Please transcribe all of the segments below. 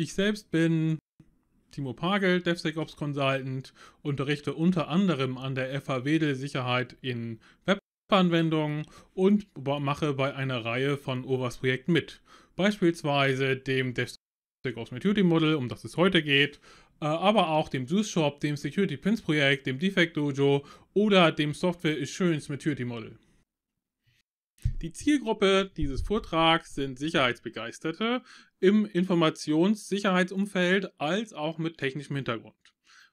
Ich selbst bin Timo Pagel, DevSecOps Consultant, unterrichte unter anderem an der FH Wedel Sicherheit in Webanwendungen und mache bei einer Reihe von OWASP Projekten mit. Beispielsweise dem DevSecOps Maturity Model, um das es heute geht, äh, aber auch dem Juice Shop, dem Security Pins Projekt, dem Defect Dojo oder dem Software Assurance Maturity Model. Die Zielgruppe dieses Vortrags sind Sicherheitsbegeisterte im Informationssicherheitsumfeld als auch mit technischem Hintergrund.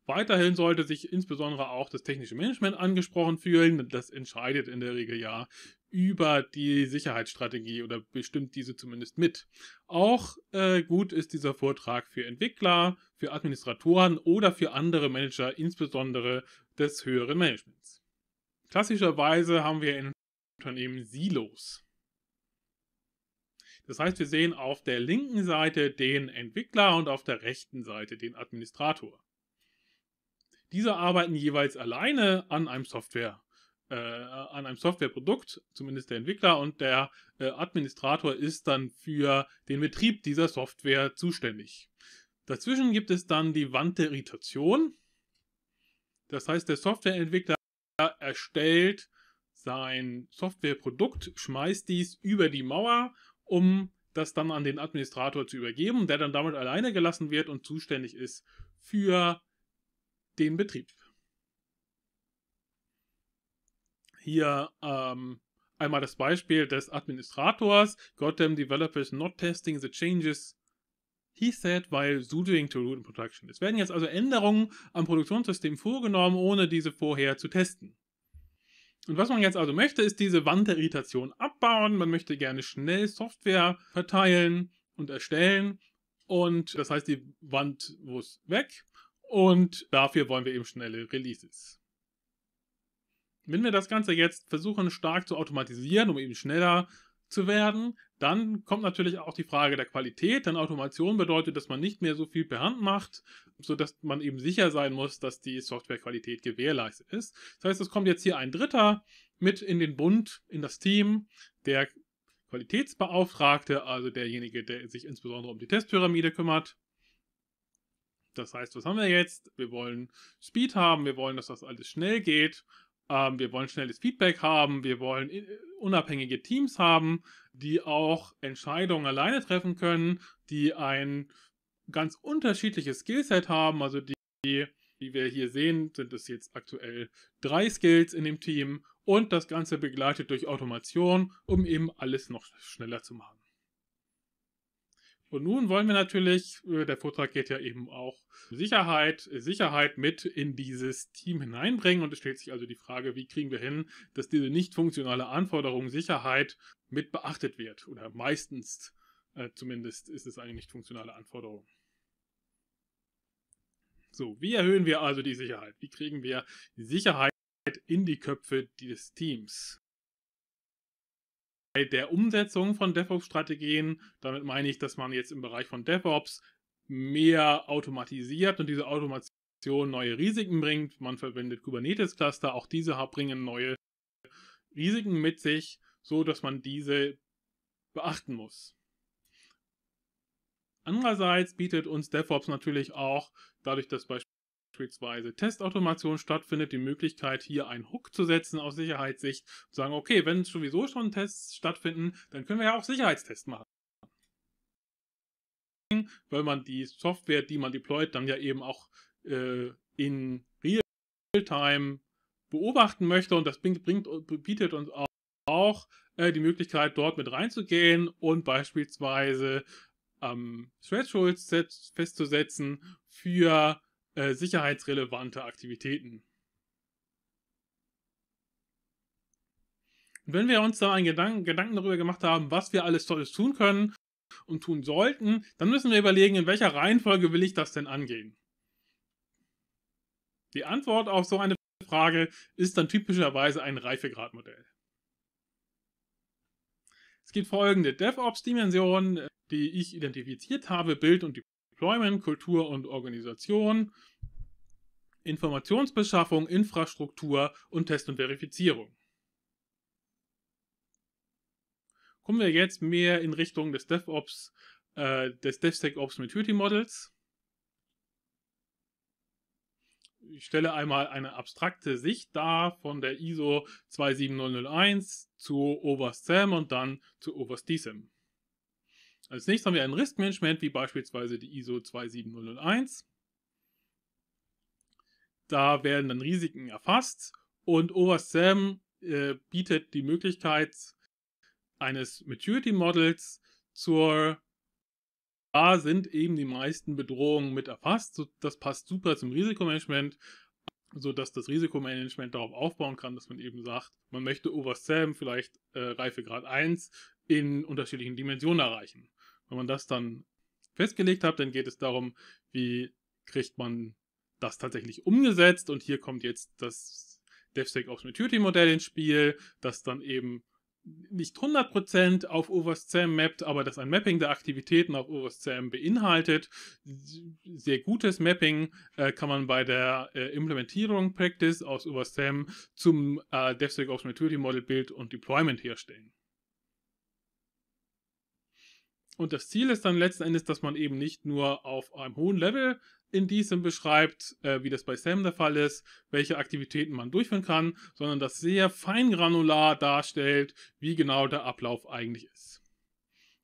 Weiterhin sollte sich insbesondere auch das technische Management angesprochen fühlen. Das entscheidet in der Regel ja über die Sicherheitsstrategie oder bestimmt diese zumindest mit. Auch äh, gut ist dieser Vortrag für Entwickler, für Administratoren oder für andere Manager, insbesondere des höheren Managements. Klassischerweise haben wir in Unternehmen Silos. Das heißt, wir sehen auf der linken Seite den Entwickler und auf der rechten Seite den Administrator. Diese arbeiten jeweils alleine an einem Software, äh, an einem Softwareprodukt, zumindest der Entwickler und der äh, Administrator ist dann für den Betrieb dieser Software zuständig. Dazwischen gibt es dann die Wand der Irritation. Das heißt, der Softwareentwickler erstellt sein Softwareprodukt, schmeißt dies über die Mauer, um das dann an den Administrator zu übergeben, der dann damit alleine gelassen wird und zuständig ist für den Betrieb. Hier ähm, einmal das Beispiel des Administrators. Goddamn Developers not testing the changes he said while doing to root in production. Es werden jetzt also Änderungen am Produktionssystem vorgenommen, ohne diese vorher zu testen. Und was man jetzt also möchte, ist diese Wand Irritation abbauen. Man möchte gerne schnell Software verteilen und erstellen. Und das heißt, die Wand muss weg. Und dafür wollen wir eben schnelle Releases. Wenn wir das Ganze jetzt versuchen stark zu automatisieren, um eben schneller zu werden. Dann kommt natürlich auch die Frage der Qualität, denn Automation bedeutet, dass man nicht mehr so viel per Hand macht, sodass man eben sicher sein muss, dass die Softwarequalität gewährleistet ist. Das heißt, es kommt jetzt hier ein Dritter mit in den Bund, in das Team, der Qualitätsbeauftragte, also derjenige, der sich insbesondere um die Testpyramide kümmert. Das heißt, was haben wir jetzt? Wir wollen Speed haben, wir wollen, dass das alles schnell geht ähm, wir wollen schnelles Feedback haben, wir wollen äh, unabhängige Teams haben, die auch Entscheidungen alleine treffen können, die ein ganz unterschiedliches Skillset haben. Also die, die wir hier sehen, sind es jetzt aktuell drei Skills in dem Team und das Ganze begleitet durch Automation, um eben alles noch schneller zu machen. Und nun wollen wir natürlich, äh, der Vortrag geht ja eben auch Sicherheit, Sicherheit mit in dieses Team hineinbringen. Und es stellt sich also die Frage, wie kriegen wir hin, dass diese nicht funktionale Anforderung Sicherheit mit beachtet wird oder meistens äh, zumindest ist es eine nicht funktionale Anforderung. So, wie erhöhen wir also die Sicherheit? Wie kriegen wir Sicherheit in die Köpfe des Teams? Bei der Umsetzung von DevOps-Strategien, damit meine ich, dass man jetzt im Bereich von DevOps mehr automatisiert und diese Automation neue Risiken bringt. Man verwendet Kubernetes-Cluster, auch diese bringen neue Risiken mit sich, so dass man diese beachten muss. Andererseits bietet uns DevOps natürlich auch, dadurch, dass beispielsweise beispielsweise Testautomation stattfindet, die Möglichkeit, hier einen Hook zu setzen aus Sicherheitssicht und sagen, okay, wenn sowieso schon Tests stattfinden, dann können wir ja auch Sicherheitstests machen. Weil man die Software, die man deployt, dann ja eben auch äh, in Realtime beobachten möchte und das bringt, bringt, bietet uns auch, auch äh, die Möglichkeit, dort mit reinzugehen und beispielsweise ähm, Thresholds festzusetzen für äh, sicherheitsrelevante Aktivitäten. Und wenn wir uns da einen Gedanken, Gedanken darüber gemacht haben, was wir alles Tolles tun können und tun sollten, dann müssen wir überlegen, in welcher Reihenfolge will ich das denn angehen. Die Antwort auf so eine Frage ist dann typischerweise ein Reifegradmodell. Es gibt folgende DevOps-Dimensionen, die ich identifiziert habe, Bild und die Employment, Kultur und Organisation, Informationsbeschaffung, Infrastruktur und Test und Verifizierung. Kommen wir jetzt mehr in Richtung des DevOps, äh, des DevSecOps Maturity Models. Ich stelle einmal eine abstrakte Sicht dar von der ISO 27001 zu Oberst SAM und dann zu Oberst DSAM. Als nächstes haben wir ein Riskmanagement, wie beispielsweise die ISO 27001. Da werden dann Risiken erfasst und OverSam äh, bietet die Möglichkeit eines Maturity Models zur da sind eben die meisten Bedrohungen mit erfasst. Das passt super zum Risikomanagement, sodass das Risikomanagement darauf aufbauen kann, dass man eben sagt, man möchte Oversam vielleicht äh, Reifegrad 1 in unterschiedlichen Dimensionen erreichen. Wenn man das dann festgelegt hat, dann geht es darum, wie kriegt man das tatsächlich umgesetzt und hier kommt jetzt das DevSec Ops Maturity Modell ins Spiel, das dann eben nicht 100% auf OverSCM mappt, aber das ein Mapping der Aktivitäten auf OverSCM beinhaltet. Sehr gutes Mapping äh, kann man bei der äh, Implementierung Practice aus OverSCM zum äh, DevSecOps Maturity Model Build und Deployment herstellen. Und das Ziel ist dann letzten Endes, dass man eben nicht nur auf einem hohen Level in diesem beschreibt, äh, wie das bei Sam der Fall ist, welche Aktivitäten man durchführen kann, sondern das sehr feingranular darstellt, wie genau der Ablauf eigentlich ist.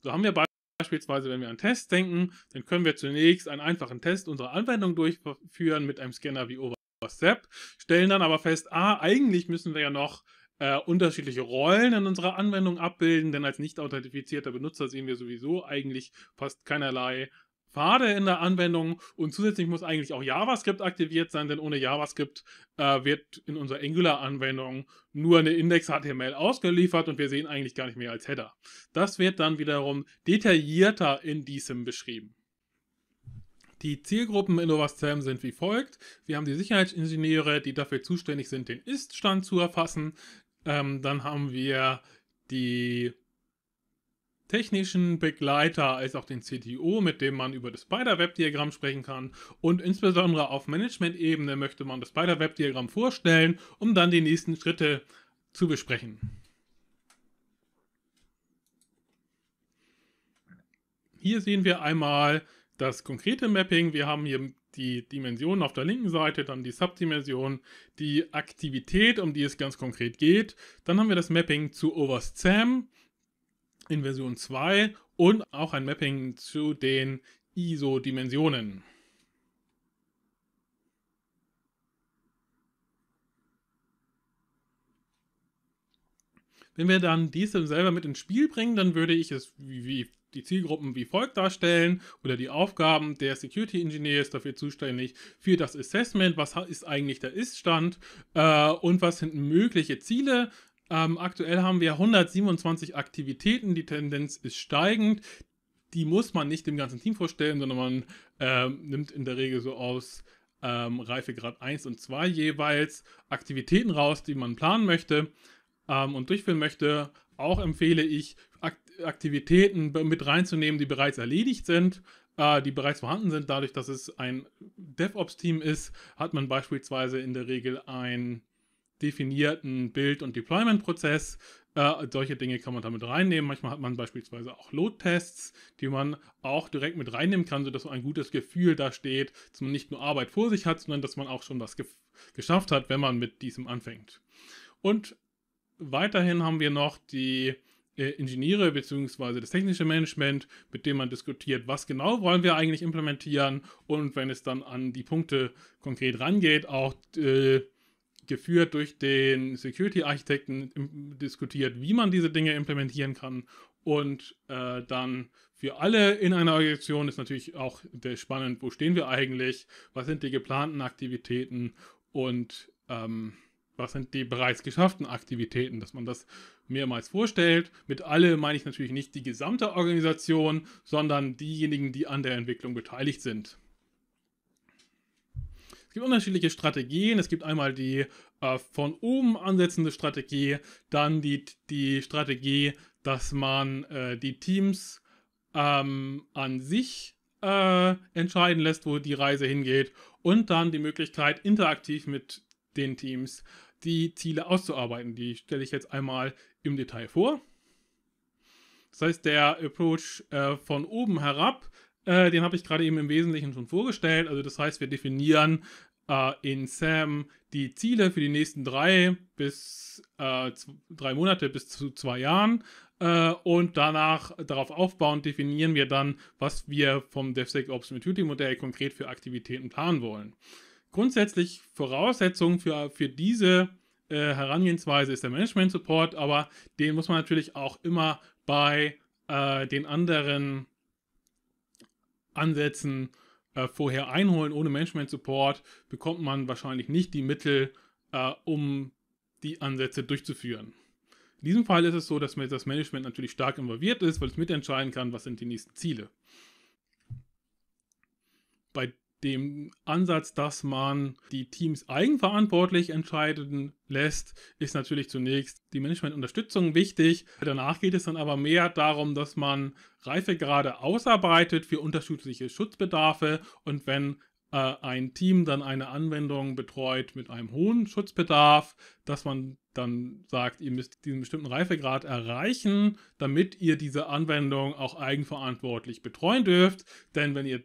So haben wir beispielsweise, wenn wir an Tests denken, dann können wir zunächst einen einfachen Test unserer Anwendung durchführen mit einem Scanner wie Overstep, stellen dann aber fest, ah, eigentlich müssen wir ja noch äh, unterschiedliche Rollen in unserer Anwendung abbilden, denn als nicht authentifizierter Benutzer sehen wir sowieso eigentlich fast keinerlei Pfade in der Anwendung und zusätzlich muss eigentlich auch JavaScript aktiviert sein, denn ohne JavaScript äh, wird in unserer Angular-Anwendung nur eine Index-HTML ausgeliefert und wir sehen eigentlich gar nicht mehr als Header. Das wird dann wiederum detaillierter in diesem beschrieben. Die Zielgruppen in OverSam sind wie folgt. Wir haben die Sicherheitsingenieure, die dafür zuständig sind, den Ist-Stand zu erfassen. Ähm, dann haben wir die technischen Begleiter als auch den CTO, mit dem man über das Spider-Web-Diagramm sprechen kann. Und insbesondere auf Management-Ebene möchte man das Spider-Web-Diagramm vorstellen, um dann die nächsten Schritte zu besprechen. Hier sehen wir einmal das konkrete Mapping. Wir haben hier die Dimension auf der linken Seite, dann die Subdimension, die Aktivität, um die es ganz konkret geht. Dann haben wir das Mapping zu OverSam in Version 2 und auch ein Mapping zu den ISO-Dimensionen. Wenn wir dann diese selber mit ins Spiel bringen, dann würde ich es, wie, wie die Zielgruppen wie folgt darstellen oder die Aufgaben der Security Engineer ist dafür zuständig für das Assessment, was ist eigentlich der Ist-Stand äh, und was sind mögliche Ziele. Ähm, aktuell haben wir 127 Aktivitäten, die Tendenz ist steigend. Die muss man nicht dem ganzen Team vorstellen, sondern man äh, nimmt in der Regel so aus ähm, Reifegrad 1 und 2 jeweils Aktivitäten raus, die man planen möchte ähm, und durchführen möchte. Auch empfehle ich Aktivitäten mit reinzunehmen, die bereits erledigt sind, äh, die bereits vorhanden sind. Dadurch, dass es ein DevOps-Team ist, hat man beispielsweise in der Regel einen definierten Build- und Deployment-Prozess. Äh, solche Dinge kann man damit reinnehmen. Manchmal hat man beispielsweise auch Load-Tests, die man auch direkt mit reinnehmen kann, sodass ein gutes Gefühl da steht, dass man nicht nur Arbeit vor sich hat, sondern dass man auch schon was ge geschafft hat, wenn man mit diesem anfängt. Und weiterhin haben wir noch die äh, Ingenieure bzw. das technische Management, mit dem man diskutiert, was genau wollen wir eigentlich implementieren und wenn es dann an die Punkte konkret rangeht, auch äh, geführt durch den Security-Architekten diskutiert, wie man diese Dinge implementieren kann und äh, dann für alle in einer Organisation ist natürlich auch spannend, wo stehen wir eigentlich, was sind die geplanten Aktivitäten und ähm, was sind die bereits geschafften Aktivitäten, dass man das mehrmals vorstellt. Mit alle meine ich natürlich nicht die gesamte Organisation, sondern diejenigen, die an der Entwicklung beteiligt sind. Es gibt unterschiedliche Strategien. Es gibt einmal die äh, von oben ansetzende Strategie, dann die, die Strategie, dass man äh, die Teams ähm, an sich äh, entscheiden lässt, wo die Reise hingeht und dann die Möglichkeit, interaktiv mit den Teams die Ziele auszuarbeiten. Die stelle ich jetzt einmal im Detail vor. Das heißt, der Approach äh, von oben herab, äh, den habe ich gerade eben im Wesentlichen schon vorgestellt. Also das heißt, wir definieren äh, in SAM die Ziele für die nächsten drei bis äh, drei Monate bis zu zwei Jahren. Äh, und danach darauf aufbauend definieren wir dann, was wir vom DevSecOps Maturity Modell konkret für Aktivitäten planen wollen grundsätzlich Voraussetzung für, für diese äh, Herangehensweise ist der Management Support, aber den muss man natürlich auch immer bei äh, den anderen Ansätzen äh, vorher einholen. Ohne Management Support bekommt man wahrscheinlich nicht die Mittel, äh, um die Ansätze durchzuführen. In diesem Fall ist es so, dass das Management natürlich stark involviert ist, weil es mitentscheiden kann, was sind die nächsten Ziele. Bei dem Ansatz, dass man die Teams eigenverantwortlich entscheiden lässt, ist natürlich zunächst die Managementunterstützung wichtig. Danach geht es dann aber mehr darum, dass man Reifegrade ausarbeitet für unterschiedliche Schutzbedarfe und wenn äh, ein Team dann eine Anwendung betreut mit einem hohen Schutzbedarf, dass man dann sagt, ihr müsst diesen bestimmten Reifegrad erreichen, damit ihr diese Anwendung auch eigenverantwortlich betreuen dürft. Denn wenn ihr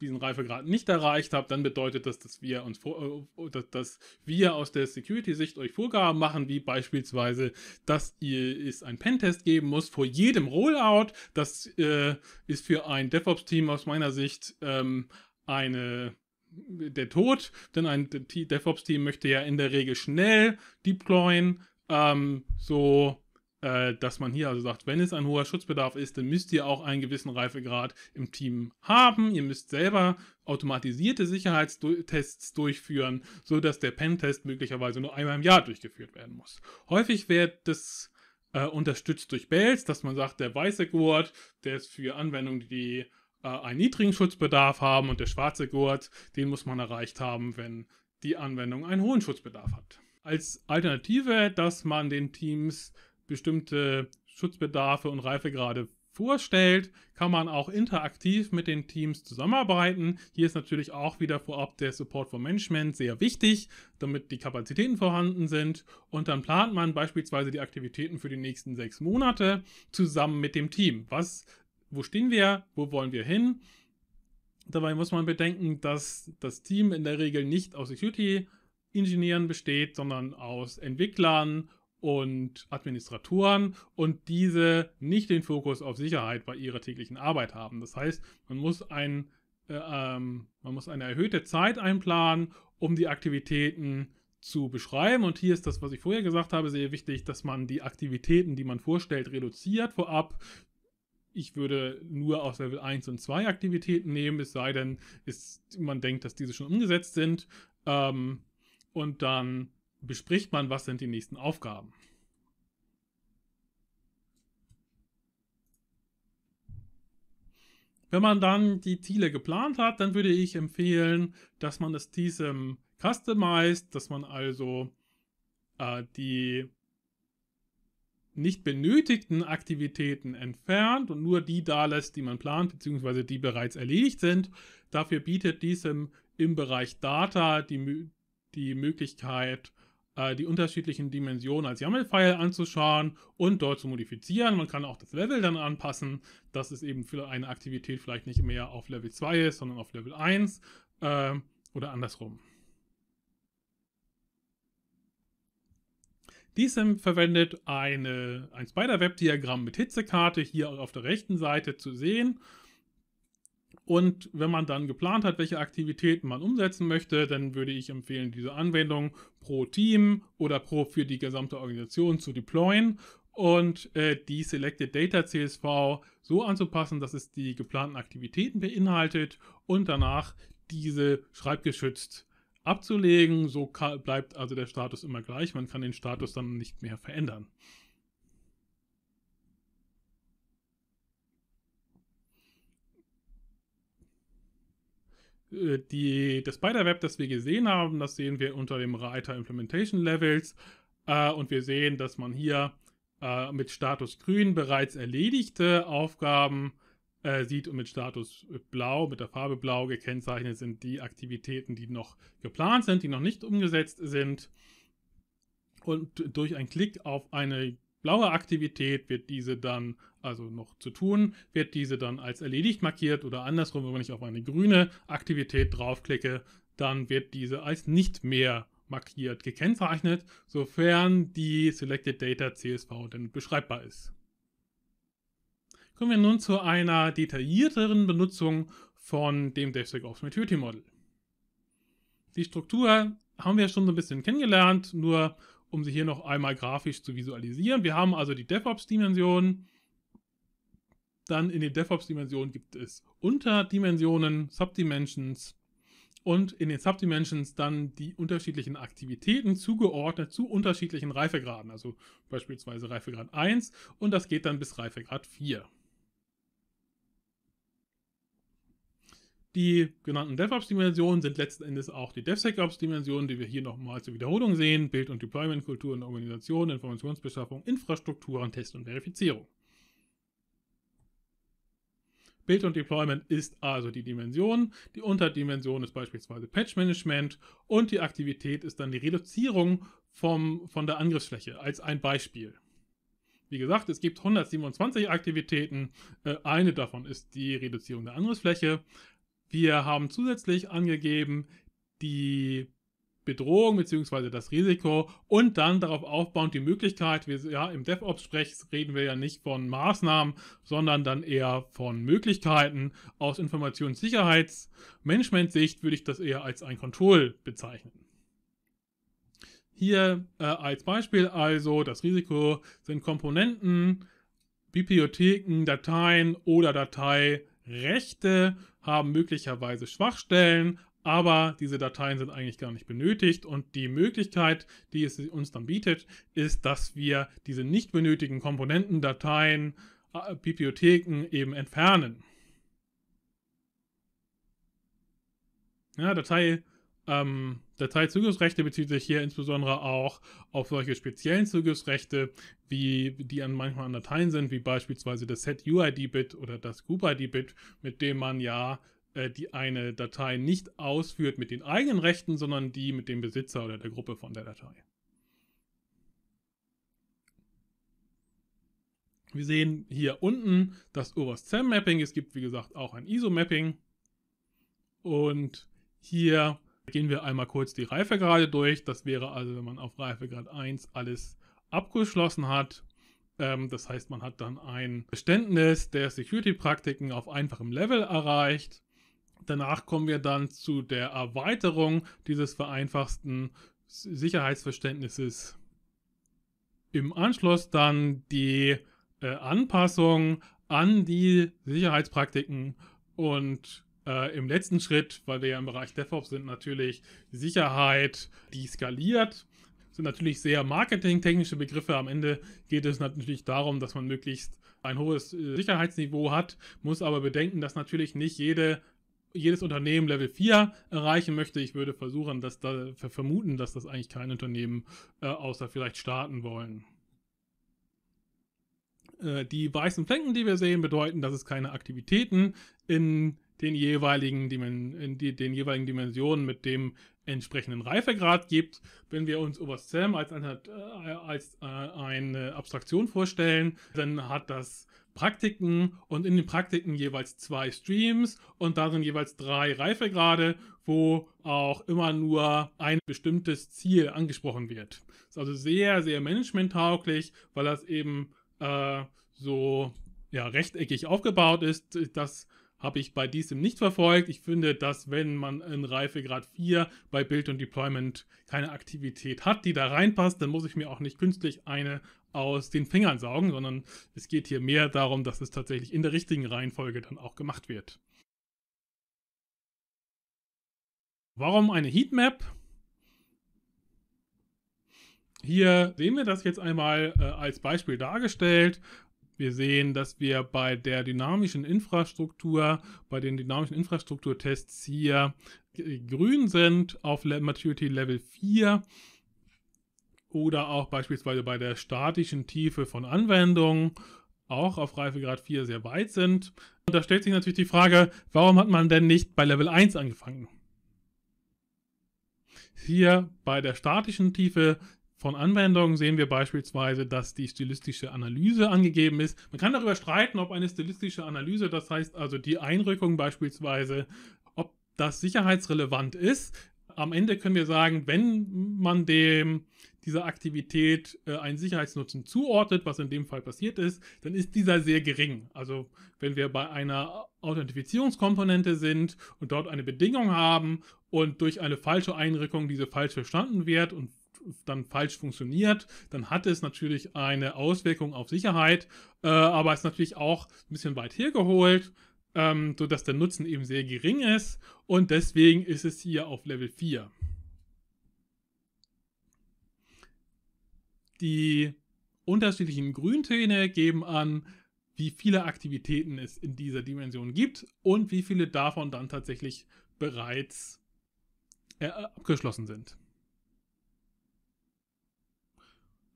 diesen Reifegrad nicht erreicht habt, dann bedeutet das, dass wir uns vor, äh, dass, dass wir aus der Security-Sicht euch Vorgaben machen, wie beispielsweise, dass ihr es einen Pentest geben muss vor jedem Rollout. Das äh, ist für ein DevOps-Team aus meiner Sicht ähm, eine der Tod, denn ein DevOps-Team möchte ja in der Regel schnell deployen. Ähm, so äh, dass man hier also sagt, wenn es ein hoher Schutzbedarf ist, dann müsst ihr auch einen gewissen Reifegrad im Team haben. Ihr müsst selber automatisierte Sicherheitstests durchführen, sodass der Pentest möglicherweise nur einmal im Jahr durchgeführt werden muss. Häufig wird das äh, unterstützt durch Bells, dass man sagt, der weiße Gurt, der ist für Anwendungen, die äh, einen niedrigen Schutzbedarf haben und der schwarze Gurt, den muss man erreicht haben, wenn die Anwendung einen hohen Schutzbedarf hat. Als Alternative, dass man den Teams bestimmte Schutzbedarfe und Reifegrade vorstellt, kann man auch interaktiv mit den Teams zusammenarbeiten. Hier ist natürlich auch wieder vorab der Support for Management sehr wichtig, damit die Kapazitäten vorhanden sind. Und dann plant man beispielsweise die Aktivitäten für die nächsten sechs Monate zusammen mit dem Team. Was, wo stehen wir? Wo wollen wir hin? Dabei muss man bedenken, dass das Team in der Regel nicht aus Security-Ingenieuren besteht, sondern aus Entwicklern und Administratoren und diese nicht den Fokus auf Sicherheit bei ihrer täglichen Arbeit haben. Das heißt, man muss, ein, äh, ähm, man muss eine erhöhte Zeit einplanen, um die Aktivitäten zu beschreiben. Und hier ist das, was ich vorher gesagt habe, sehr wichtig, dass man die Aktivitäten, die man vorstellt, reduziert vorab. Ich würde nur aus Level 1 und 2 Aktivitäten nehmen, es sei denn, ist, man denkt, dass diese schon umgesetzt sind. Ähm, und dann bespricht man, was sind die nächsten Aufgaben. Wenn man dann die Ziele geplant hat, dann würde ich empfehlen, dass man es diesem customized, dass man also äh, die nicht benötigten Aktivitäten entfernt und nur die da lässt, die man plant, beziehungsweise die bereits erledigt sind. Dafür bietet diesem im Bereich Data die, die Möglichkeit, äh, die unterschiedlichen Dimensionen als YAML-File anzuschauen und dort zu modifizieren. Man kann auch das Level dann anpassen, dass es eben für eine Aktivität vielleicht nicht mehr auf Level 2 ist, sondern auf Level 1 äh, oder andersrum. DSIM verwendet eine, ein Spider-Web-Diagramm mit Hitzekarte hier auf der rechten Seite zu sehen und wenn man dann geplant hat, welche Aktivitäten man umsetzen möchte, dann würde ich empfehlen, diese Anwendung pro Team oder pro für die gesamte Organisation zu deployen und äh, die Selected Data CSV so anzupassen, dass es die geplanten Aktivitäten beinhaltet und danach diese schreibgeschützt abzulegen. So bleibt also der Status immer gleich. Man kann den Status dann nicht mehr verändern. Äh, die, das Spider-Web, das wir gesehen haben, das sehen wir unter dem Reiter Implementation Levels. Äh, und wir sehen, dass man hier äh, mit Status Grün bereits erledigte Aufgaben äh, sieht und mit Status Blau, mit der Farbe Blau gekennzeichnet sind die Aktivitäten, die noch geplant sind, die noch nicht umgesetzt sind. Und durch einen Klick auf eine blaue Aktivität wird diese dann also noch zu tun, wird diese dann als erledigt markiert oder andersrum, wenn ich auf eine grüne Aktivität draufklicke, dann wird diese als nicht mehr markiert gekennzeichnet, sofern die Selected Data CSV denn beschreibbar ist. Kommen wir nun zu einer detaillierteren Benutzung von dem DevSecOps Maturity Model. Die Struktur haben wir schon so ein bisschen kennengelernt, nur um sie hier noch einmal grafisch zu visualisieren. Wir haben also die DevOps-Dimension, dann in den DevOps-Dimensionen gibt es Unterdimensionen, Subdimensions und in den Subdimensions dann die unterschiedlichen Aktivitäten zugeordnet zu unterschiedlichen Reifegraden, also beispielsweise Reifegrad 1 und das geht dann bis Reifegrad 4. Die genannten DevOps-Dimensionen sind letzten Endes auch die DevSecOps-Dimensionen, die wir hier nochmal zur Wiederholung sehen. Bild- und Deployment-Kulturen, Organisation, Informationsbeschaffung, Infrastrukturen, Test und Verifizierung. Build und Deployment ist also die Dimension, die Unterdimension ist beispielsweise Patch Management und die Aktivität ist dann die Reduzierung vom, von der Angriffsfläche als ein Beispiel. Wie gesagt, es gibt 127 Aktivitäten. Äh, eine davon ist die Reduzierung der Angriffsfläche. Wir haben zusätzlich angegeben die Bedrohung bzw. das Risiko und dann darauf aufbauend die Möglichkeit, wir, ja, im DevOps-Sprech reden wir ja nicht von Maßnahmen, sondern dann eher von Möglichkeiten. Aus Informationssicherheitsmanagement-Sicht würde ich das eher als ein Control bezeichnen. Hier äh, als Beispiel also das Risiko sind Komponenten, Bibliotheken, Dateien oder Dateirechte haben möglicherweise Schwachstellen, aber diese Dateien sind eigentlich gar nicht benötigt und die Möglichkeit, die es uns dann bietet, ist, dass wir diese nicht benötigen Komponenten, Dateien, Bibliotheken eben entfernen. Ja, Datei, ähm, Dateizugriffsrechte bezieht sich hier insbesondere auch auf solche speziellen Zugriffsrechte, wie, die an manchmal an Dateien sind, wie beispielsweise das Set-UID-Bit oder das GUID-Bit, mit dem man ja äh, die eine Datei nicht ausführt mit den eigenen Rechten, sondern die mit dem Besitzer oder der Gruppe von der Datei. Wir sehen hier unten das Oberst-Sam-Mapping. Es gibt, wie gesagt, auch ein ISO-Mapping. Und hier gehen wir einmal kurz die Reifegrade durch. Das wäre also, wenn man auf Reifegrad 1 alles abgeschlossen hat. Ähm, das heißt, man hat dann ein Verständnis der Security-Praktiken auf einfachem Level erreicht. Danach kommen wir dann zu der Erweiterung dieses vereinfachten Sicherheitsverständnisses. Im Anschluss dann die äh, Anpassung an die Sicherheitspraktiken und äh, im letzten Schritt, weil wir ja im Bereich DevOps sind, natürlich Sicherheit, die skaliert. Das sind natürlich sehr marketingtechnische Begriffe. Am Ende geht es natürlich darum, dass man möglichst ein hohes äh, Sicherheitsniveau hat, muss aber bedenken, dass natürlich nicht jede jedes Unternehmen Level 4 erreichen möchte. Ich würde versuchen, dass da vermuten, dass das eigentlich kein Unternehmen äh, außer vielleicht starten wollen. Äh, die weißen Flecken, die wir sehen, bedeuten, dass es keine Aktivitäten in den jeweiligen, Dimen in die, den jeweiligen Dimensionen mit dem entsprechenden Reifegrad gibt. Wenn wir uns Oberst Sam als, eine, äh, als äh, eine Abstraktion vorstellen, dann hat das Praktiken und in den Praktiken jeweils zwei Streams und darin jeweils drei Reifegrade, wo auch immer nur ein bestimmtes Ziel angesprochen wird. Ist also sehr, sehr managementtauglich, weil das eben äh, so ja, rechteckig aufgebaut ist, dass habe ich bei diesem nicht verfolgt. Ich finde, dass wenn man in Reifegrad 4 bei Build und Deployment keine Aktivität hat, die da reinpasst, dann muss ich mir auch nicht künstlich eine aus den Fingern saugen, sondern es geht hier mehr darum, dass es tatsächlich in der richtigen Reihenfolge dann auch gemacht wird. Warum eine Heatmap? Hier sehen wir das jetzt einmal äh, als Beispiel dargestellt wir sehen, dass wir bei der dynamischen Infrastruktur, bei den dynamischen Infrastrukturtests hier grün sind auf Maturity Level 4 oder auch beispielsweise bei der statischen Tiefe von Anwendungen auch auf Reifegrad 4 sehr weit sind. Und da stellt sich natürlich die Frage, warum hat man denn nicht bei Level 1 angefangen? Hier bei der statischen Tiefe von Anwendungen sehen wir beispielsweise, dass die stilistische Analyse angegeben ist. Man kann darüber streiten, ob eine stilistische Analyse, das heißt also die Einrückung beispielsweise, ob das sicherheitsrelevant ist. Am Ende können wir sagen, wenn man dem dieser Aktivität äh, einen Sicherheitsnutzen zuordnet, was in dem Fall passiert ist, dann ist dieser sehr gering. Also wenn wir bei einer Authentifizierungskomponente sind und dort eine Bedingung haben und durch eine falsche Einrückung diese falsch verstanden wird und dann falsch funktioniert, dann hat es natürlich eine Auswirkung auf Sicherheit, äh, aber ist natürlich auch ein bisschen weit hergeholt, ähm, sodass der Nutzen eben sehr gering ist und deswegen ist es hier auf Level 4. Die unterschiedlichen Grüntöne geben an, wie viele Aktivitäten es in dieser Dimension gibt und wie viele davon dann tatsächlich bereits äh, abgeschlossen sind.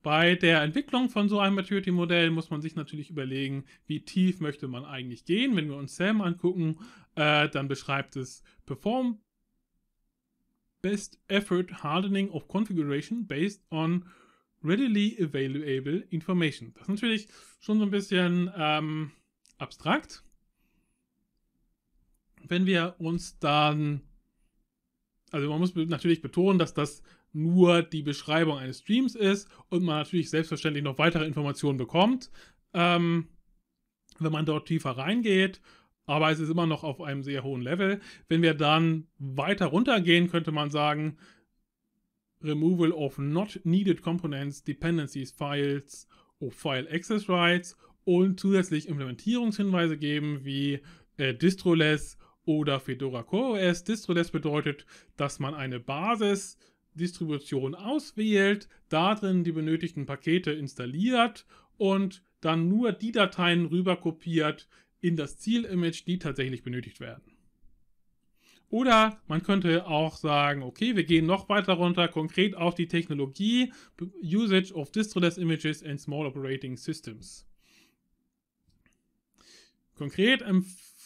Bei der Entwicklung von so einem Maturity-Modell muss man sich natürlich überlegen, wie tief möchte man eigentlich gehen. Wenn wir uns SAM angucken, äh, dann beschreibt es Perform Best Effort Hardening of Configuration based on readily available information. Das ist natürlich schon so ein bisschen ähm, abstrakt. Wenn wir uns dann, also man muss natürlich betonen, dass das nur die Beschreibung eines Streams ist und man natürlich selbstverständlich noch weitere Informationen bekommt, ähm, wenn man dort tiefer reingeht. Aber es ist immer noch auf einem sehr hohen Level. Wenn wir dann weiter runtergehen, könnte man sagen, Removal of not needed components, dependencies, files, of file access rights und zusätzlich Implementierungshinweise geben wie äh, Distroless oder Fedora CoreOS. Distroless bedeutet, dass man eine Basis äh, Distribution auswählt, darin die benötigten Pakete installiert und dann nur die Dateien rüber kopiert in das Zielimage, die tatsächlich benötigt werden. Oder man könnte auch sagen, okay, wir gehen noch weiter runter, konkret auf die Technologie Usage of Distroless Images and Small Operating Systems. Konkret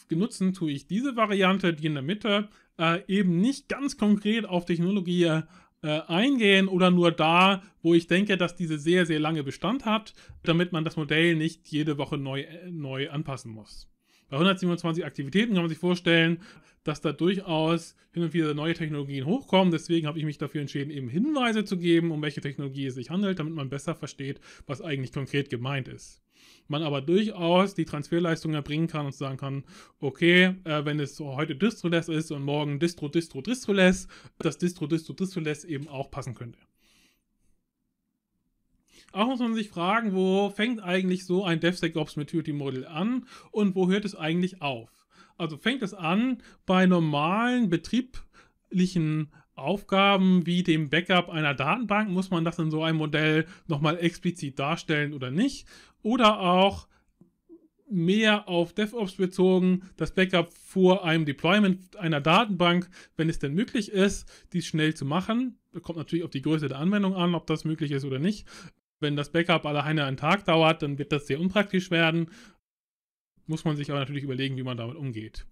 genutzen tue ich diese Variante, die in der Mitte, äh, eben nicht ganz konkret auf Technologie äh, äh, eingehen oder nur da, wo ich denke, dass diese sehr, sehr lange Bestand hat, damit man das Modell nicht jede Woche neu, äh, neu anpassen muss. Bei 127 Aktivitäten kann man sich vorstellen, dass da durchaus hin und wieder neue Technologien hochkommen. Deswegen habe ich mich dafür entschieden, eben Hinweise zu geben, um welche Technologie es sich handelt, damit man besser versteht, was eigentlich konkret gemeint ist. Man aber durchaus die Transferleistung erbringen kann und sagen kann, okay, äh, wenn es heute Distroless ist und morgen Distro, Distro, Distroless, dass Distro, Distro, Distroless eben auch passen könnte. Auch muss man sich fragen, wo fängt eigentlich so ein DevSecOps Maturity Model an und wo hört es eigentlich auf? Also fängt es an bei normalen betrieblichen Aufgaben wie dem Backup einer Datenbank, muss man das in so einem Modell nochmal explizit darstellen oder nicht? Oder auch mehr auf DevOps bezogen, das Backup vor einem Deployment einer Datenbank, wenn es denn möglich ist, dies schnell zu machen. Kommt natürlich auf die Größe der Anwendung an, ob das möglich ist oder nicht wenn das Backup alleine einen Tag dauert, dann wird das sehr unpraktisch werden. Muss man sich aber natürlich überlegen, wie man damit umgeht.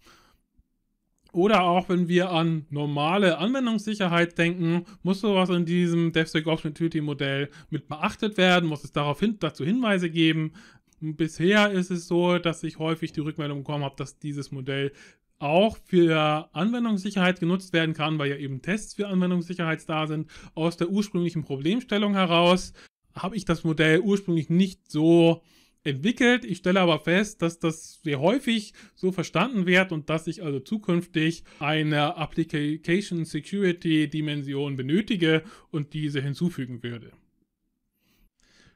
Oder auch wenn wir an normale Anwendungssicherheit denken, muss sowas in diesem DevSecOps Utility Modell mit beachtet werden, muss es darauf hin, dazu Hinweise geben. Bisher ist es so, dass ich häufig die Rückmeldung bekommen habe, dass dieses Modell auch für Anwendungssicherheit genutzt werden kann, weil ja eben Tests für Anwendungssicherheit da sind, aus der ursprünglichen Problemstellung heraus habe ich das Modell ursprünglich nicht so entwickelt. Ich stelle aber fest, dass das sehr häufig so verstanden wird und dass ich also zukünftig eine Application Security Dimension benötige und diese hinzufügen würde.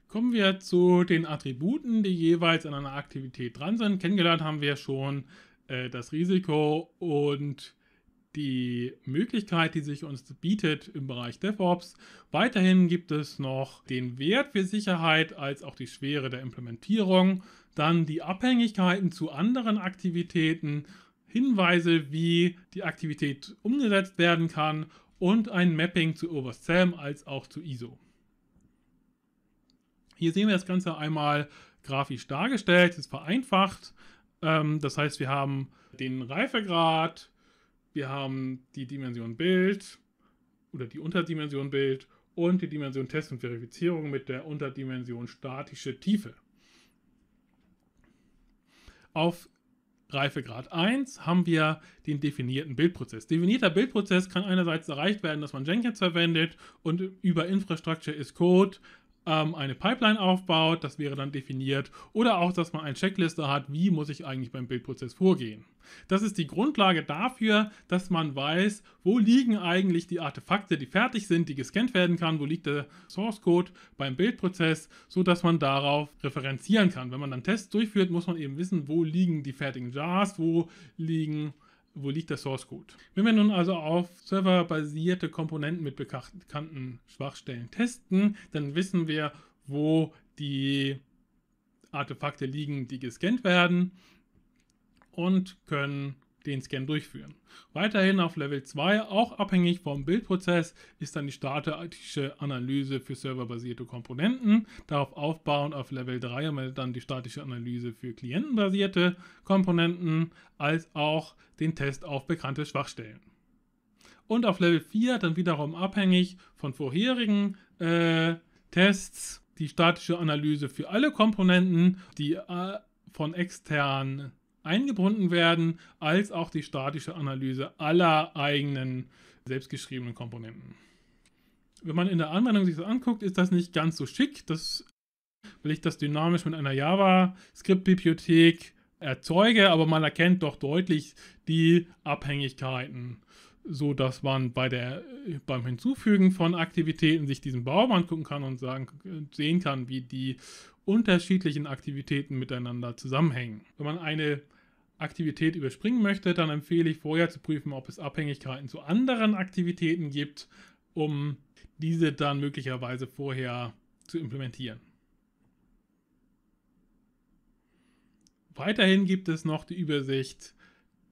Kommen wir zu den Attributen, die jeweils an einer Aktivität dran sind. Kennengelernt haben wir schon äh, das Risiko und die Möglichkeit, die sich uns bietet im Bereich DevOps. Weiterhin gibt es noch den Wert für Sicherheit als auch die Schwere der Implementierung, dann die Abhängigkeiten zu anderen Aktivitäten, Hinweise, wie die Aktivität umgesetzt werden kann und ein Mapping zu OverSAM als auch zu ISO. Hier sehen wir das Ganze einmal grafisch dargestellt, es ist vereinfacht. Ähm, das heißt, wir haben den Reifegrad, wir haben die Dimension Bild oder die Unterdimension Bild und die Dimension Test und Verifizierung mit der Unterdimension statische Tiefe. Auf Reifegrad 1 haben wir den definierten Bildprozess. Definierter Bildprozess kann einerseits erreicht werden, dass man Jenkins verwendet und über Infrastructure is Code ähm, eine Pipeline aufbaut, das wäre dann definiert, oder auch, dass man eine Checkliste hat, wie muss ich eigentlich beim Bildprozess vorgehen. Das ist die Grundlage dafür, dass man weiß, wo liegen eigentlich die Artefakte, die fertig sind, die gescannt werden kann, wo liegt der Source Code beim Bildprozess, so dass man darauf referenzieren kann. Wenn man dann Tests durchführt, muss man eben wissen, wo liegen die fertigen Jars, wo liegen wo liegt der Source Code. Wenn wir nun also auf serverbasierte Komponenten mit bekannten Schwachstellen testen, dann wissen wir, wo die Artefakte liegen, die gescannt werden und können den Scan durchführen. Weiterhin auf Level 2, auch abhängig vom Bildprozess, ist dann die statische Analyse für serverbasierte Komponenten. Darauf aufbauend auf Level 3 haben wir dann die statische Analyse für klientenbasierte Komponenten, als auch den Test auf bekannte Schwachstellen. Und auf Level 4 dann wiederum abhängig von vorherigen äh, Tests die statische Analyse für alle Komponenten, die äh, von externen eingebunden werden, als auch die statische Analyse aller eigenen selbstgeschriebenen Komponenten. Wenn man in der Anwendung sich das anguckt, ist das nicht ganz so schick. Das, weil ich das dynamisch mit einer JavaScript-Bibliothek erzeuge, aber man erkennt doch deutlich die Abhängigkeiten, so dass man bei der, beim Hinzufügen von Aktivitäten sich diesen Baum angucken kann und sagen, sehen kann, wie die unterschiedlichen Aktivitäten miteinander zusammenhängen. Wenn man eine Aktivität überspringen möchte, dann empfehle ich vorher zu prüfen, ob es Abhängigkeiten zu anderen Aktivitäten gibt, um diese dann möglicherweise vorher zu implementieren. Weiterhin gibt es noch die Übersicht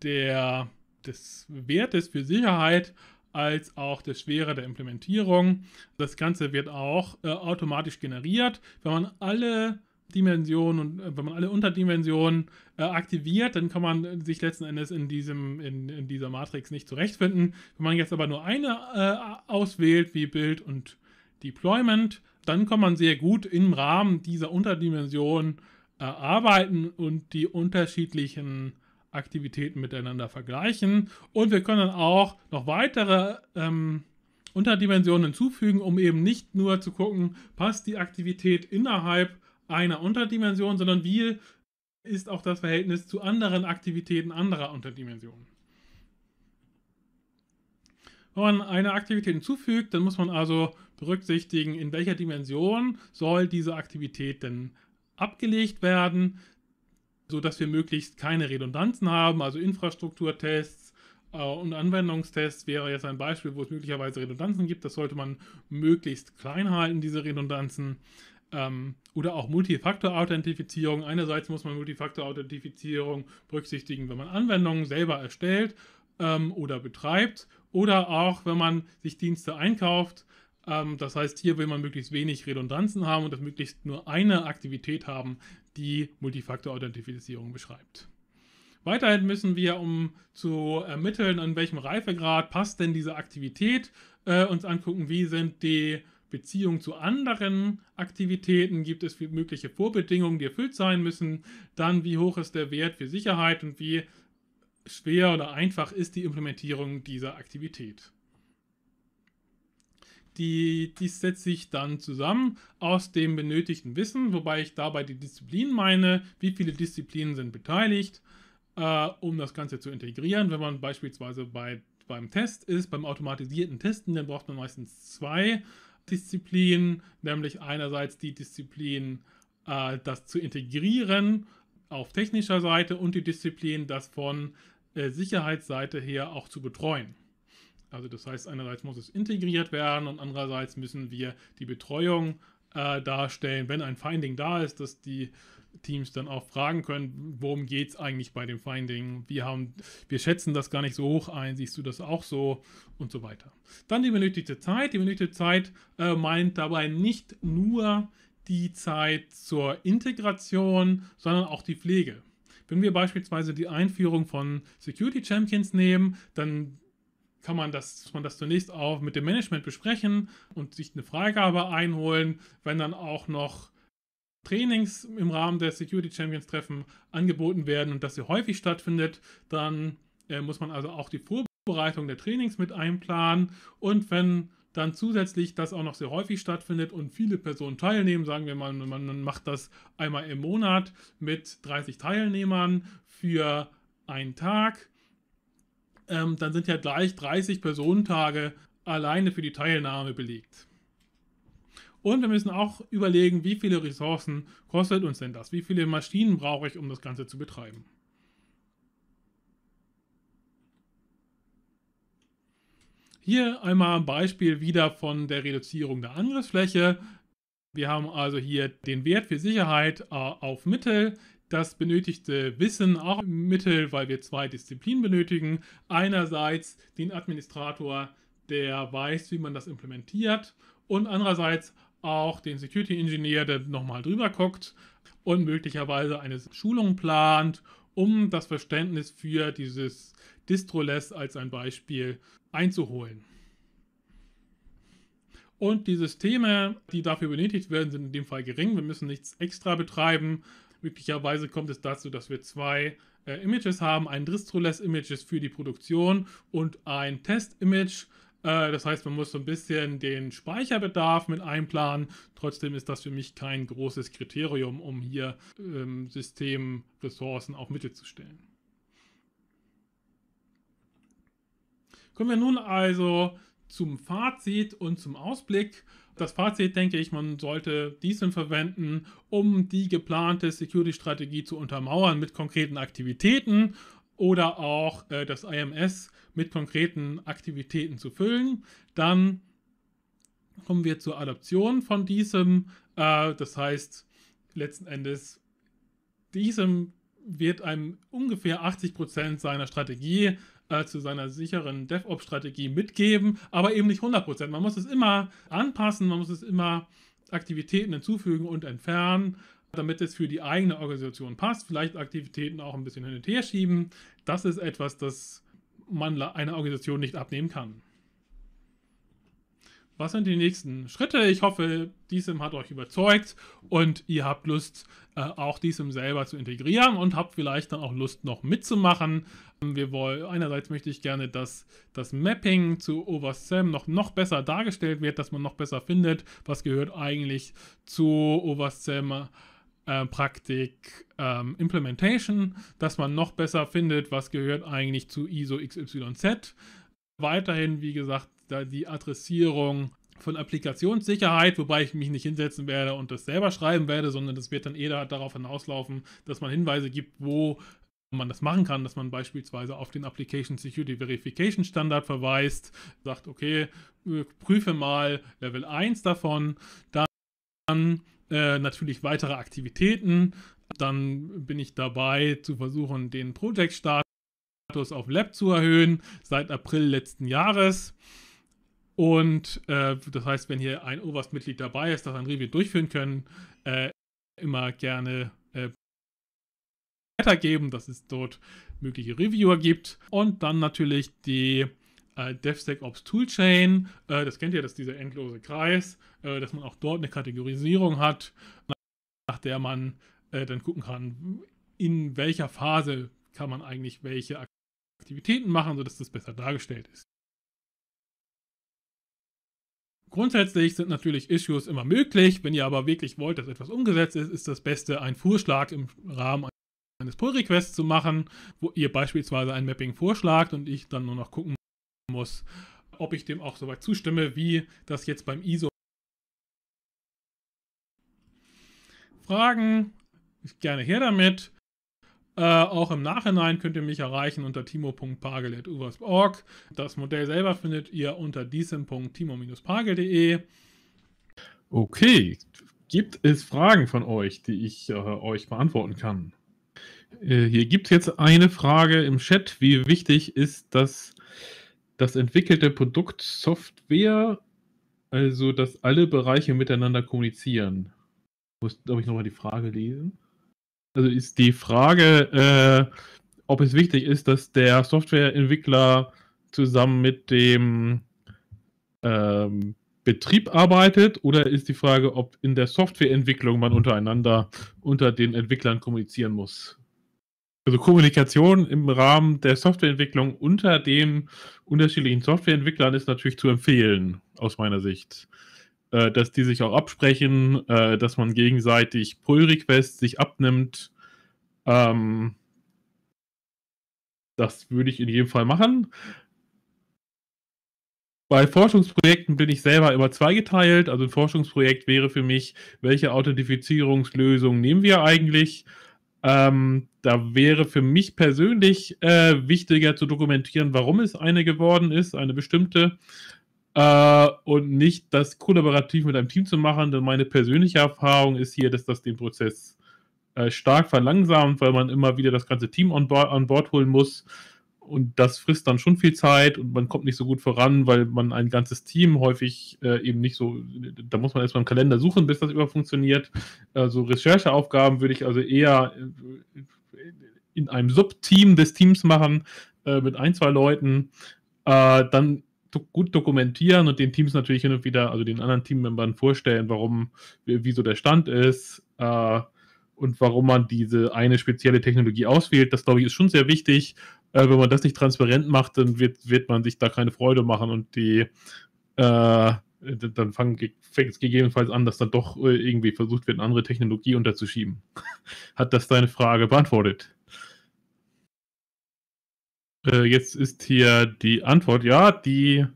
der, des Wertes für Sicherheit als auch der Schwere der Implementierung. Das Ganze wird auch äh, automatisch generiert. Wenn man alle Dimensionen und äh, wenn man alle Unterdimensionen äh, aktiviert, dann kann man sich letzten Endes in, diesem, in, in, dieser Matrix nicht zurechtfinden. Wenn man jetzt aber nur eine äh, auswählt, wie Build und Deployment, dann kann man sehr gut im Rahmen dieser Unterdimension äh, arbeiten und die unterschiedlichen Aktivitäten miteinander vergleichen. Und wir können auch noch weitere ähm, Unterdimensionen hinzufügen, um eben nicht nur zu gucken, passt die Aktivität innerhalb einer Unterdimension, sondern wie ist auch das Verhältnis zu anderen Aktivitäten anderer Unterdimensionen. Wenn man eine Aktivität hinzufügt, dann muss man also berücksichtigen, in welcher Dimension soll diese Aktivität denn abgelegt werden sodass wir möglichst keine Redundanzen haben, also Infrastrukturtests äh, und Anwendungstests wäre jetzt ein Beispiel, wo es möglicherweise Redundanzen gibt. Das sollte man möglichst klein halten, diese Redundanzen. Ähm, oder auch Multifaktor-Authentifizierung. Einerseits muss man Multifaktor-Authentifizierung berücksichtigen, wenn man Anwendungen selber erstellt ähm, oder betreibt oder auch, wenn man sich Dienste einkauft ähm, das heißt, hier will man möglichst wenig Redundanzen haben und dass möglichst nur eine Aktivität haben, die Multifaktor-Authentifizierung beschreibt. Weiterhin müssen wir, um zu ermitteln, an welchem Reifegrad passt denn diese Aktivität, äh, uns angucken, wie sind die Beziehungen zu anderen Aktivitäten, gibt es mögliche Vorbedingungen, die erfüllt sein müssen, dann wie hoch ist der Wert für Sicherheit und wie schwer oder einfach ist die Implementierung dieser Aktivität die, die setze ich dann zusammen aus dem benötigten Wissen, wobei ich dabei die Disziplinen meine, wie viele Disziplinen sind beteiligt, äh, um das Ganze zu integrieren. Wenn man beispielsweise bei, beim Test ist, beim automatisierten Testen, dann braucht man meistens zwei Disziplinen, nämlich einerseits die Disziplin, äh, das zu integrieren auf technischer Seite und die Disziplin, das von äh, Sicherheitsseite her auch zu betreuen. Also das heißt, einerseits muss es integriert werden und andererseits müssen wir die Betreuung äh, darstellen, wenn ein Finding da ist, dass die Teams dann auch fragen können, worum geht es eigentlich bei dem Finding? Wir, haben, wir schätzen das gar nicht so hoch ein, siehst du das auch so und so weiter. Dann die benötigte Zeit. Die benötigte Zeit äh, meint dabei nicht nur die Zeit zur Integration, sondern auch die Pflege. Wenn wir beispielsweise die Einführung von Security Champions nehmen, dann kann man das, muss man das zunächst auch mit dem Management besprechen und sich eine Freigabe einholen, wenn dann auch noch Trainings im Rahmen der Security Champions Treffen angeboten werden und dass sie häufig stattfindet, dann äh, muss man also auch die Vorbereitung der Trainings mit einplanen und wenn dann zusätzlich das auch noch sehr häufig stattfindet und viele Personen teilnehmen, sagen wir mal, man macht das einmal im Monat mit 30 Teilnehmern für einen Tag, ähm, dann sind ja gleich 30 Personentage alleine für die Teilnahme belegt. Und wir müssen auch überlegen, wie viele Ressourcen kostet uns denn das? Wie viele Maschinen brauche ich, um das Ganze zu betreiben? Hier einmal ein Beispiel wieder von der Reduzierung der Angriffsfläche. Wir haben also hier den Wert für Sicherheit äh, auf Mittel das benötigte Wissen auch im Mittel, weil wir zwei Disziplinen benötigen. Einerseits den Administrator, der weiß, wie man das implementiert und andererseits auch den Security Engineer, der nochmal drüber guckt und möglicherweise eine Schulung plant, um das Verständnis für dieses Distroless als ein Beispiel einzuholen. Und die Systeme, die dafür benötigt werden, sind in dem Fall gering. Wir müssen nichts extra betreiben. Möglicherweise kommt es dazu, dass wir zwei äh, Images haben, ein Distroless-Images für die Produktion und ein Test-Image. Äh, das heißt, man muss so ein bisschen den Speicherbedarf mit einplanen. Trotzdem ist das für mich kein großes Kriterium, um hier ähm, Systemressourcen zu stellen. Kommen wir nun also zum Fazit und zum Ausblick. Das Fazit denke ich, man sollte diesen verwenden, um die geplante Security-Strategie zu untermauern mit konkreten Aktivitäten oder auch äh, das IMS mit konkreten Aktivitäten zu füllen. Dann kommen wir zur Adoption von diesem. Äh, das heißt, letzten Endes, diesem wird einem ungefähr 80% Prozent seiner Strategie äh, zu seiner sicheren DevOps-Strategie mitgeben, aber eben nicht 100%. Man muss es immer anpassen, man muss es immer Aktivitäten hinzufügen und entfernen, damit es für die eigene Organisation passt. Vielleicht Aktivitäten auch ein bisschen hin und her schieben. Das ist etwas, das man einer Organisation nicht abnehmen kann was sind die nächsten Schritte? Ich hoffe, diesem hat euch überzeugt und ihr habt Lust, äh, auch diesem selber zu integrieren und habt vielleicht dann auch Lust, noch mitzumachen. Wir wollen, einerseits möchte ich gerne, dass das Mapping zu OverSam noch, noch besser dargestellt wird, dass man noch besser findet, was gehört eigentlich zu OverSam. Äh, Praktik ähm, Implementation, dass man noch besser findet, was gehört eigentlich zu ISO XYZ. Weiterhin, wie gesagt, da die Adressierung von Applikationssicherheit, wobei ich mich nicht hinsetzen werde und das selber schreiben werde, sondern das wird dann eher darauf hinauslaufen, dass man Hinweise gibt, wo man das machen kann, dass man beispielsweise auf den Application Security Verification Standard verweist, sagt, okay, äh, prüfe mal Level 1 davon, dann äh, natürlich weitere Aktivitäten, dann bin ich dabei zu versuchen, den Project-Status auf Lab zu erhöhen, seit April letzten Jahres. Und äh, das heißt, wenn hier ein Oberstmitglied dabei ist, das ein Review durchführen können, äh, immer gerne äh, weitergeben, dass es dort mögliche Reviewer gibt. Und dann natürlich die äh, DevSecOps Toolchain. Äh, das kennt ihr, das ist dieser endlose Kreis, äh, dass man auch dort eine Kategorisierung hat, nach der man äh, dann gucken kann, in welcher Phase kann man eigentlich welche Aktivitäten machen, sodass das besser dargestellt ist. Grundsätzlich sind natürlich Issues immer möglich. Wenn ihr aber wirklich wollt, dass etwas umgesetzt ist, ist das Beste, einen Vorschlag im Rahmen eines Pull-Requests zu machen, wo ihr beispielsweise ein Mapping vorschlagt und ich dann nur noch gucken muss, ob ich dem auch soweit zustimme, wie das jetzt beim ISO. Fragen, gerne her damit. Äh, auch im Nachhinein könnt ihr mich erreichen unter timo.pagel.uwas.org. Das Modell selber findet ihr unter diesem.timo-pagel.de. Okay, gibt es Fragen von euch, die ich äh, euch beantworten kann? Äh, hier gibt es jetzt eine Frage im Chat. Wie wichtig ist das, das entwickelte Produkt Software, also dass alle Bereiche miteinander kommunizieren? Muss, glaube ich, nochmal die Frage lesen. Also ist die Frage, äh, ob es wichtig ist, dass der Softwareentwickler zusammen mit dem ähm, Betrieb arbeitet oder ist die Frage, ob in der Softwareentwicklung man untereinander unter den Entwicklern kommunizieren muss? Also Kommunikation im Rahmen der Softwareentwicklung unter den unterschiedlichen Softwareentwicklern ist natürlich zu empfehlen, aus meiner Sicht äh, dass die sich auch absprechen, äh, dass man gegenseitig Pull-Requests sich abnimmt. Ähm, das würde ich in jedem Fall machen. Bei Forschungsprojekten bin ich selber immer zweigeteilt. Also ein Forschungsprojekt wäre für mich, welche Authentifizierungslösung nehmen wir eigentlich? Ähm, da wäre für mich persönlich äh, wichtiger zu dokumentieren, warum es eine geworden ist, eine bestimmte, äh, und nicht das kollaborativ mit einem Team zu machen, denn meine persönliche Erfahrung ist hier, dass das den Prozess äh, stark verlangsamt, weil man immer wieder das ganze Team an, an Bord holen muss und das frisst dann schon viel Zeit und man kommt nicht so gut voran, weil man ein ganzes Team häufig äh, eben nicht so, da muss man erstmal im Kalender suchen, bis das überfunktioniert. funktioniert. Also Rechercheaufgaben würde ich also eher äh, in einem Subteam des Teams machen äh, mit ein, zwei Leuten. Äh, dann gut dokumentieren und den Teams natürlich hin und wieder, also den anderen Teammembern vorstellen, warum, wieso der Stand ist äh, und warum man diese eine spezielle Technologie auswählt. Das, glaube ich, ist schon sehr wichtig. Äh, wenn man das nicht transparent macht, dann wird, wird man sich da keine Freude machen und die äh, dann fängt es gegebenenfalls an, dass dann doch äh, irgendwie versucht wird, eine andere Technologie unterzuschieben. Hat das deine Frage beantwortet? Äh, jetzt ist hier die Antwort. Ja, die,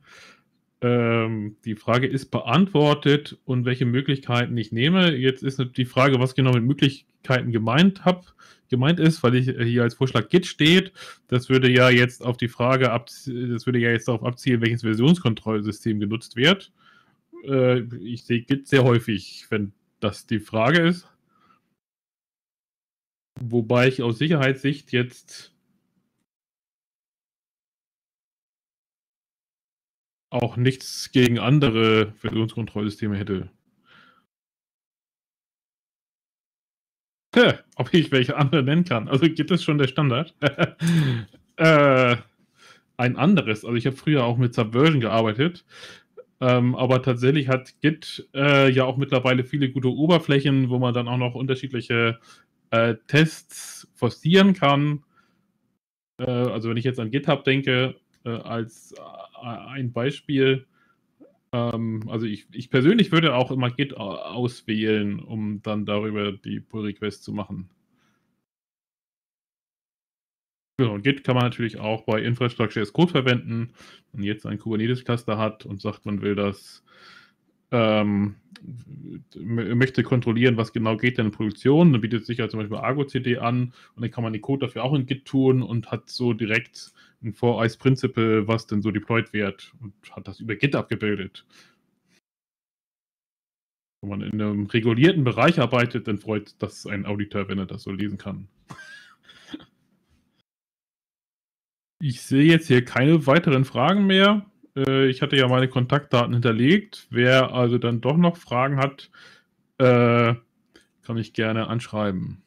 ähm, die Frage ist beantwortet und welche Möglichkeiten ich nehme. Jetzt ist die Frage, was genau mit Möglichkeiten gemeint habe gemeint ist, weil ich äh, hier als Vorschlag Git steht. Das würde ja jetzt auf die Frage ab, das würde ja jetzt darauf abzielen, welches Versionskontrollsystem genutzt wird. Äh, ich sehe Git sehr häufig, wenn das die Frage ist. Wobei ich aus Sicherheitssicht jetzt auch nichts gegen andere Versionskontrollsysteme hätte. Tja, ob ich welche andere nennen kann. Also gibt es schon der Standard. äh, ein anderes. Also ich habe früher auch mit Subversion gearbeitet. Ähm, aber tatsächlich hat Git äh, ja auch mittlerweile viele gute Oberflächen, wo man dann auch noch unterschiedliche äh, Tests forcieren kann. Äh, also wenn ich jetzt an GitHub denke, äh, als äh, ein Beispiel. Ähm, also ich, ich persönlich würde auch immer Git auswählen, um dann darüber die Pull-Request zu machen. Genau, Git kann man natürlich auch bei Infrastructure as Code verwenden. Wenn man jetzt einen Kubernetes-Cluster hat und sagt, man will das, ähm, möchte kontrollieren, was genau geht denn in Produktion, dann bietet sich ja zum Beispiel Argo CD an und dann kann man den Code dafür auch in Git tun und hat so direkt ein For Eyes Principle, was denn so deployed wird und hat das über Git abgebildet. Wenn man in einem regulierten Bereich arbeitet, dann freut das ein Auditor, wenn er das so lesen kann. Ich sehe jetzt hier keine weiteren Fragen mehr. Äh, ich hatte ja meine Kontaktdaten hinterlegt. Wer also dann doch noch Fragen hat, äh, kann ich gerne anschreiben.